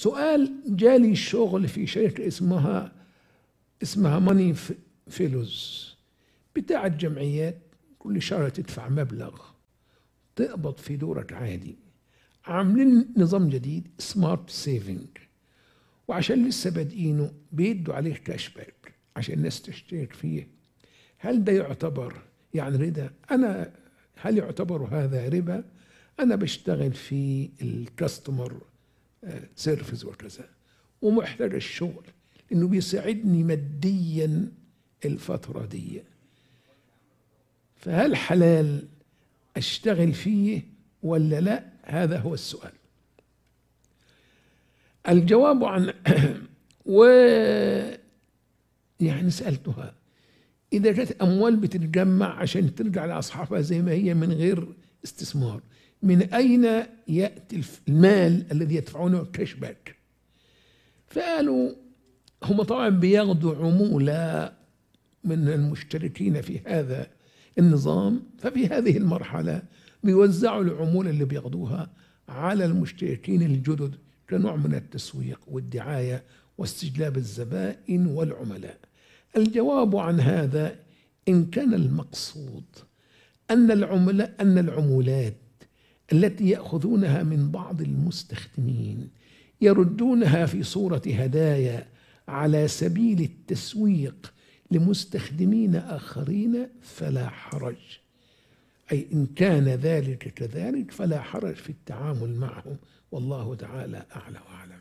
سؤال جالي شغل في شركة اسمها اسمها ماني فيلوز بتاعت جمعيات كل شهر تدفع مبلغ تقبض في دورك عادي عاملين نظام جديد سمارت سيفنج وعشان لسه بادئينه بيدوا عليه كاش باك عشان الناس تشترك فيه هل ده يعتبر يعني رضا انا هل يعتبر هذا ربا انا بشتغل في الكاستمر سيرفز وكذا ومحتاج الشغل انه بيساعدني ماديا الفتره دي فهل حلال اشتغل فيه ولا لا هذا هو السؤال الجواب عن و يعني سالتها اذا جت اموال بتتجمع عشان ترجع لاصحابها زي ما هي من غير استثمار من أين يأتي المال الذي يدفعونه كاش باك فقالوا هم طبعا بياخدوا عمولة من المشتركين في هذا النظام ففي هذه المرحلة بيوزعوا العمولة اللي بياخدوها على المشتركين الجدد كنوع من التسويق والدعاية واستجلاب الزبائن والعملاء الجواب عن هذا إن كان المقصود أن العملاء أن العمولات التي ياخذونها من بعض المستخدمين يردونها في صوره هدايا على سبيل التسويق لمستخدمين اخرين فلا حرج اي ان كان ذلك كذلك فلا حرج في التعامل معه والله تعالى اعلى واعلم